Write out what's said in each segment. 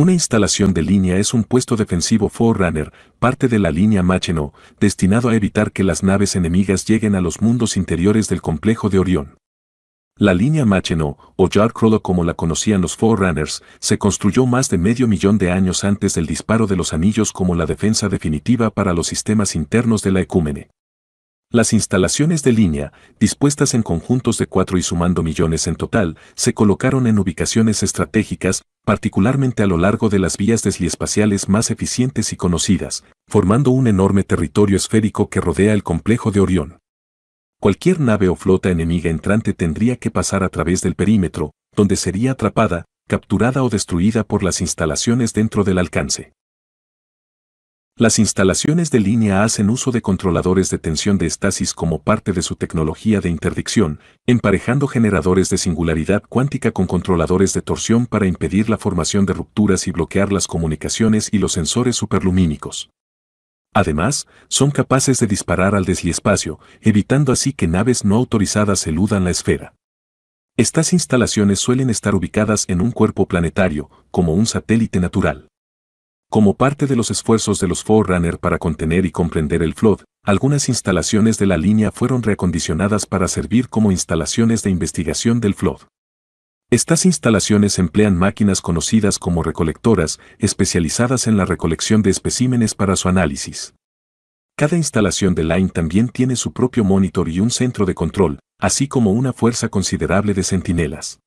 Una instalación de línea es un puesto defensivo Forerunner, parte de la línea Macheno, destinado a evitar que las naves enemigas lleguen a los mundos interiores del complejo de Orión. La línea Macheno, o Jarcrollo como la conocían los Forerunners, se construyó más de medio millón de años antes del disparo de los anillos como la defensa definitiva para los sistemas internos de la ecúmene. Las instalaciones de línea, dispuestas en conjuntos de cuatro y sumando millones en total, se colocaron en ubicaciones estratégicas, particularmente a lo largo de las vías desliespaciales más eficientes y conocidas, formando un enorme territorio esférico que rodea el complejo de Orión. Cualquier nave o flota enemiga entrante tendría que pasar a través del perímetro, donde sería atrapada, capturada o destruida por las instalaciones dentro del alcance. Las instalaciones de línea hacen uso de controladores de tensión de estasis como parte de su tecnología de interdicción, emparejando generadores de singularidad cuántica con controladores de torsión para impedir la formación de rupturas y bloquear las comunicaciones y los sensores superlumínicos. Además, son capaces de disparar al desliespacio, evitando así que naves no autorizadas eludan la esfera. Estas instalaciones suelen estar ubicadas en un cuerpo planetario, como un satélite natural. Como parte de los esfuerzos de los Forerunner para contener y comprender el flood, algunas instalaciones de la línea fueron reacondicionadas para servir como instalaciones de investigación del flood. Estas instalaciones emplean máquinas conocidas como recolectoras, especializadas en la recolección de especímenes para su análisis. Cada instalación de Line también tiene su propio monitor y un centro de control, así como una fuerza considerable de centinelas.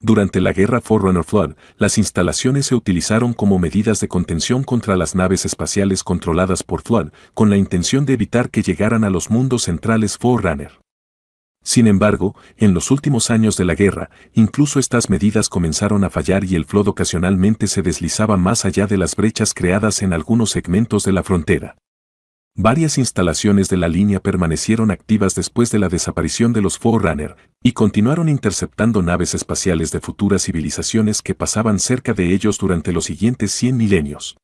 Durante la guerra Forerunner Flood, las instalaciones se utilizaron como medidas de contención contra las naves espaciales controladas por Flood, con la intención de evitar que llegaran a los mundos centrales Forerunner. Sin embargo, en los últimos años de la guerra, incluso estas medidas comenzaron a fallar y el Flood ocasionalmente se deslizaba más allá de las brechas creadas en algunos segmentos de la frontera varias instalaciones de la línea permanecieron activas después de la desaparición de los Forerunner y continuaron interceptando naves espaciales de futuras civilizaciones que pasaban cerca de ellos durante los siguientes 100 milenios.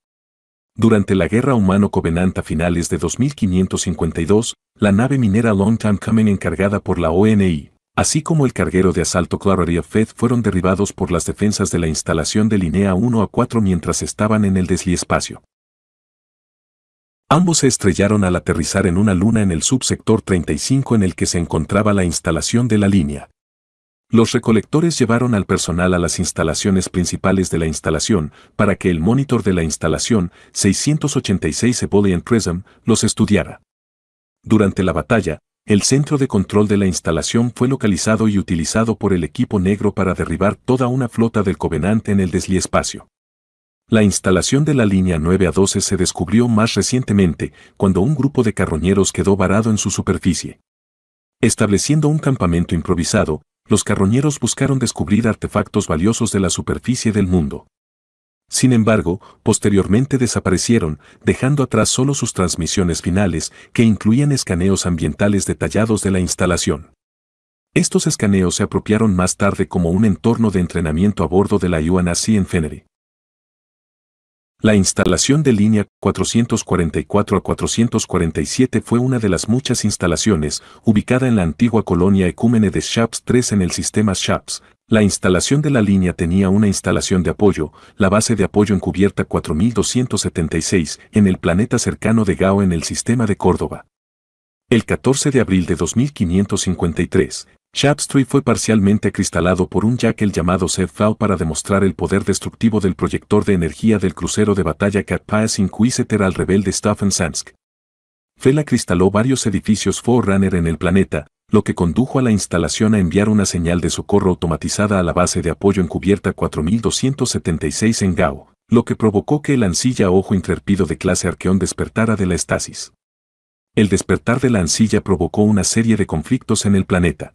Durante la Guerra Humano-Covenant a finales de 2552, la nave minera Long Time Coming encargada por la ONI, así como el carguero de asalto Clarity of Faith fueron derribados por las defensas de la instalación de línea 1 a 4 mientras estaban en el desliespacio. Ambos se estrellaron al aterrizar en una luna en el subsector 35 en el que se encontraba la instalación de la línea. Los recolectores llevaron al personal a las instalaciones principales de la instalación para que el monitor de la instalación 686 Ebolian Prism los estudiara. Durante la batalla, el centro de control de la instalación fue localizado y utilizado por el equipo negro para derribar toda una flota del Covenant en el desliespacio. La instalación de la línea 9 a 12 se descubrió más recientemente, cuando un grupo de carroñeros quedó varado en su superficie. Estableciendo un campamento improvisado, los carroñeros buscaron descubrir artefactos valiosos de la superficie del mundo. Sin embargo, posteriormente desaparecieron, dejando atrás solo sus transmisiones finales, que incluían escaneos ambientales detallados de la instalación. Estos escaneos se apropiaron más tarde como un entorno de entrenamiento a bordo de la UNSC en la instalación de línea 444 a 447 fue una de las muchas instalaciones ubicada en la antigua colonia Ecúmene de Shaps 3 en el sistema Shaps. La instalación de la línea tenía una instalación de apoyo, la base de apoyo encubierta 4276, en el planeta cercano de Gao en el sistema de Córdoba. El 14 de abril de 2553, Chapstree fue parcialmente cristalado por un jackal llamado Zedfao para demostrar el poder destructivo del proyector de energía del crucero de batalla Sin Inquisitor al rebelde Stefan Sansk. Fela cristaló varios edificios Forerunner en el planeta, lo que condujo a la instalación a enviar una señal de socorro automatizada a la base de apoyo encubierta 4276 en Gao, lo que provocó que el ancilla ojo interpido de clase Arqueón despertara de la estasis. El despertar de la ancilla provocó una serie de conflictos en el planeta.